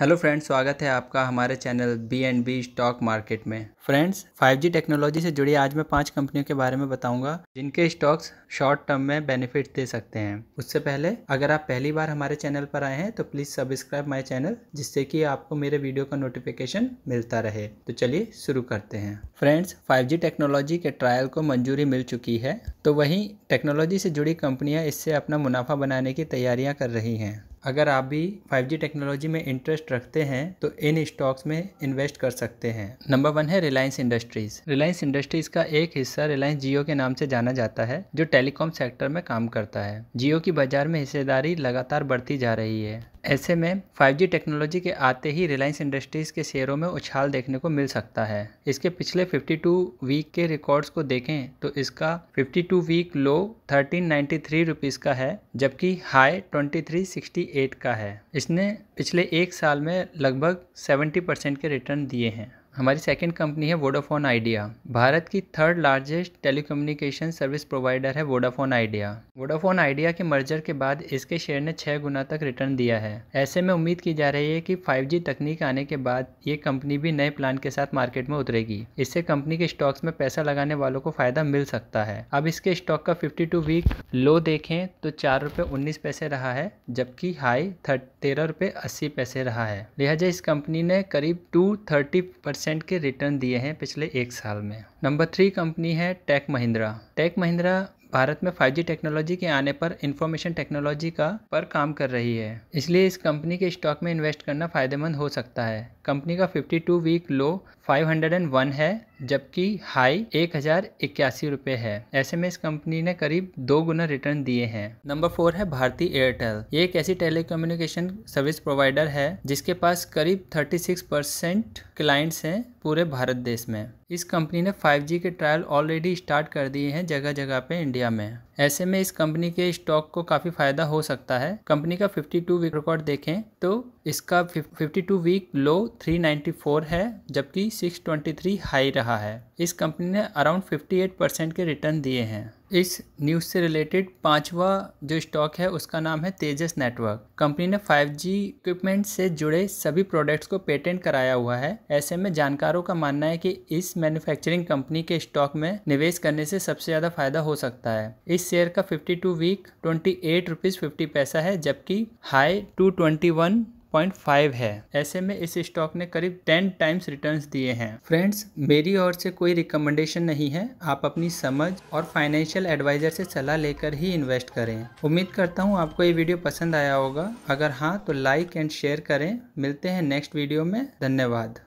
hello friends स्वागत है आपका हमारे channel B and B stock market में फ्रेंड्स 5G टेक्नोलॉजी से जुड़ी आज मैं पांच कंपनियों के बारे में बताऊंगा जिनके स्टॉक्स शॉर्ट टर्म में बेनिफिट दे सकते हैं उससे पहले अगर आप पहली बार हमारे चैनल पर आए हैं तो प्लीज़ सब्सक्राइब माय चैनल जिससे कि आपको मेरे वीडियो का नोटिफिकेशन मिलता रहे तो चलिए शुरू करते हैं फ्रेंड्स फाइव टेक्नोलॉजी के ट्रायल को मंजूरी मिल चुकी है तो वहीं टेक्नोलॉजी से जुड़ी कंपनियाँ इससे अपना मुनाफा बनाने की तैयारियाँ कर रही हैं अगर आप भी 5G टेक्नोलॉजी में इंटरेस्ट रखते हैं तो इन स्टॉक्स में इन्वेस्ट कर सकते हैं नंबर वन है रिलायंस इंडस्ट्रीज़ रिलायंस इंडस्ट्रीज़ का एक हिस्सा रिलायंस जियो के नाम से जाना जाता है जो टेलीकॉम सेक्टर में काम करता है जियो की बाजार में हिस्सेदारी लगातार बढ़ती जा रही है ऐसे में 5G टेक्नोलॉजी के आते ही रिलायंस इंडस्ट्रीज़ के शेयरों में उछाल देखने को मिल सकता है इसके पिछले 52 वीक के रिकॉर्ड्स को देखें तो इसका 52 वीक लो 1393 रुपीस का है जबकि हाई 2368 का है इसने पिछले एक साल में लगभग 70 परसेंट के रिटर्न दिए हैं हमारी सेकंड कंपनी है वोडाफोन आइडिया भारत की third largest telecommunication service provider है वोडाफोन आइडिया वोडाफोन आइडिया के मर्जर के बाद इसके शेयर ने छः गुना तक रिटर्न दिया है ऐसे में उम्मीद की जा रही है कि 5G तकनीक आने के बाद ये कंपनी भी नए प्लान के साथ मार्केट में उतरेगी इससे कंपनी के स्टॉक्स में पैसा लगाने वालों को फायदा मिल सकता है अब इसके स्टॉक का फिफ्टी वीक लो देखें तो चार रुपये उन्नीस पैसे रहा है जबकि हाई तेरह रुपये अस्सी पैसे रहा है लिहाजा इस कंपनी ने करीब टू थर्टी परसेंट परसेंट के रिटर्न दिए हैं पिछले एक साल में नंबर थ्री कंपनी है टेक महिंद्रा टेक महिंद्रा भारत में 5G टेक्नोलॉजी के आने पर इंफॉर्मेशन टेक्नोलॉजी का पर काम कर रही है इसलिए इस कंपनी के स्टॉक में इन्वेस्ट करना फ़ायदेमंद हो सकता है कंपनी का 52 वीक लो 501 है जबकि हाई एक हज़ार इक्यासी है ऐसे में इस कंपनी ने करीब दो गुना रिटर्न दिए हैं नंबर फोर है भारती एयरटेल ये एक ऐसी टेलीकम्युनिकेशन सर्विस प्रोवाइडर है जिसके पास करीब 36 परसेंट क्लाइंट्स हैं पूरे भारत देश में इस कंपनी ने 5G के ट्रायल ऑलरेडी स्टार्ट कर दिए हैं जगह जगह पे इंडिया में ऐसे में इस कंपनी के स्टॉक को काफ़ी फ़ायदा हो सकता है कंपनी का 52 वीक रिकॉर्ड देखें तो इसका 52 वीक लो 394 है जबकि 623 हाई रहा है इस कंपनी ने अराउंड 58 परसेंट के रिटर्न दिए हैं इस न्यूज़ से रिलेटेड पांचवा जो स्टॉक है उसका नाम है तेजस नेटवर्क कंपनी ने 5G इक्विपमेंट से जुड़े सभी प्रोडक्ट्स को पेटेंट कराया हुआ है ऐसे में जानकारों का मानना है कि इस मैन्युफैक्चरिंग कंपनी के स्टॉक में निवेश करने से सबसे ज़्यादा फायदा हो सकता है इस शेयर का 52 week twenty eight rupees fifty पैसा है जबकि हाई टू ट्वेंटी वन 1.5 है ऐसे में इस स्टॉक ने करीब 10 टाइम्स रिटर्न्स दिए हैं फ्रेंड्स मेरी ओर से कोई रिकमेंडेशन नहीं है आप अपनी समझ और फाइनेंशियल एडवाइजर से सलाह लेकर ही इन्वेस्ट करें उम्मीद करता हूँ आपको ये वीडियो पसंद आया होगा अगर हाँ तो लाइक एंड शेयर करें मिलते हैं नेक्स्ट वीडियो में धन्यवाद